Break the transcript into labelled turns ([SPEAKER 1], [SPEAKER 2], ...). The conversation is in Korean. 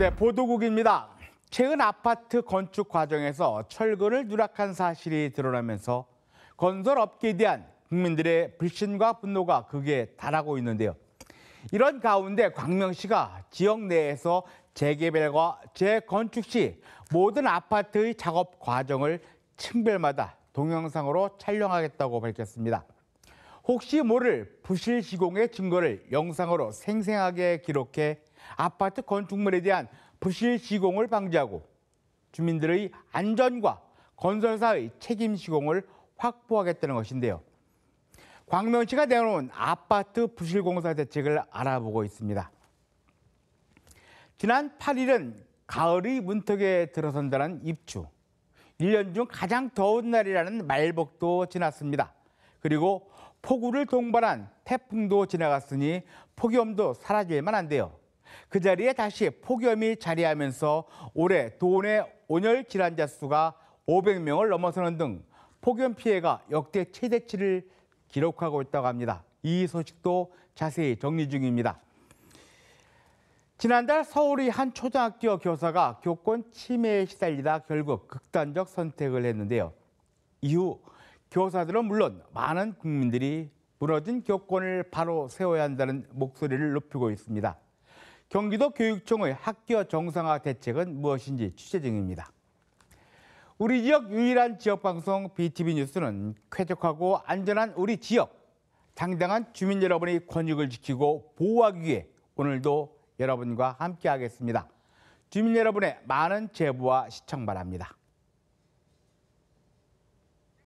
[SPEAKER 1] 네, 보도국입니다. 최근 아파트 건축 과정에서 철거를 누락한 사실이 드러나면서 건설 업계에 대한 국민들의 불신과 분노가 극에 달하고 있는데요. 이런 가운데 광명시가 지역 내에서 재개발과 재건축 시 모든 아파트의 작업 과정을 층별마다 동영상으로 촬영하겠다고 밝혔습니다. 혹시 모를 부실 시공의 증거를 영상으로 생생하게 기록해 아파트 건축물에 대한 부실 시공을 방지하고 주민들의 안전과 건설사의 책임 시공을 확보하겠다는 것인데요. 광명시가 내놓은 아파트 부실공사 대책을 알아보고 있습니다. 지난 8일은 가을이 문턱에 들어선다는 입추. 1년 중 가장 더운 날이라는 말복도 지났습니다. 그리고 폭우를 동반한 태풍도 지나갔으니 폭염도 사라질 만한데요. 그 자리에 다시 폭염이 자리하면서 올해 도내 온열 질환자 수가 500명을 넘어서는 등 폭염 피해가 역대 최대치를 기록하고 있다고 합니다. 이 소식도 자세히 정리 중입니다. 지난달 서울의 한 초등학교 교사가 교권 침해에 시달리다 결국 극단적 선택을 했는데요. 이후 교사들은 물론 많은 국민들이 무너진 교권을 바로 세워야 한다는 목소리를 높이고 있습니다. 경기도 교육청의 학교 정상화 대책은 무엇인지 취재 중입니다. 우리 지역 유일한 지역방송 BTV 뉴스는 쾌적하고 안전한 우리 지역, 당당한 주민 여러분의 권익을 지키고 보호하기 위해 오늘도 여러분과 함께하겠습니다. 주민 여러분의 많은 제보와 시청 바랍니다.